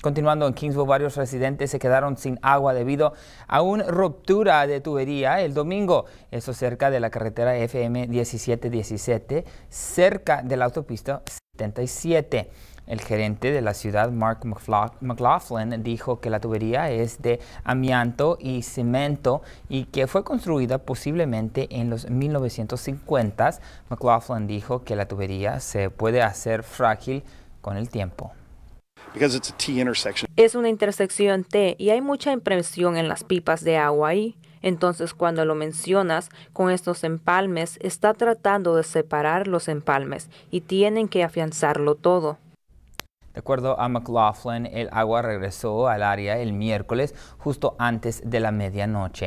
Continuando en Kingsville, varios residentes se quedaron sin agua debido a una ruptura de tubería el domingo, eso cerca de la carretera FM 1717, cerca de la autopista 77. El gerente de la ciudad, Mark McLaughlin, dijo que la tubería es de amianto y cemento y que fue construida posiblemente en los 1950s. McLaughlin dijo que la tubería se puede hacer frágil con el tiempo. Es una intersección T y hay mucha impresión en las pipas de agua ahí. Entonces cuando lo mencionas con estos empalmes, está tratando de separar los empalmes y tienen que afianzarlo todo. De acuerdo a McLaughlin, el agua regresó al área el miércoles justo antes de la medianoche.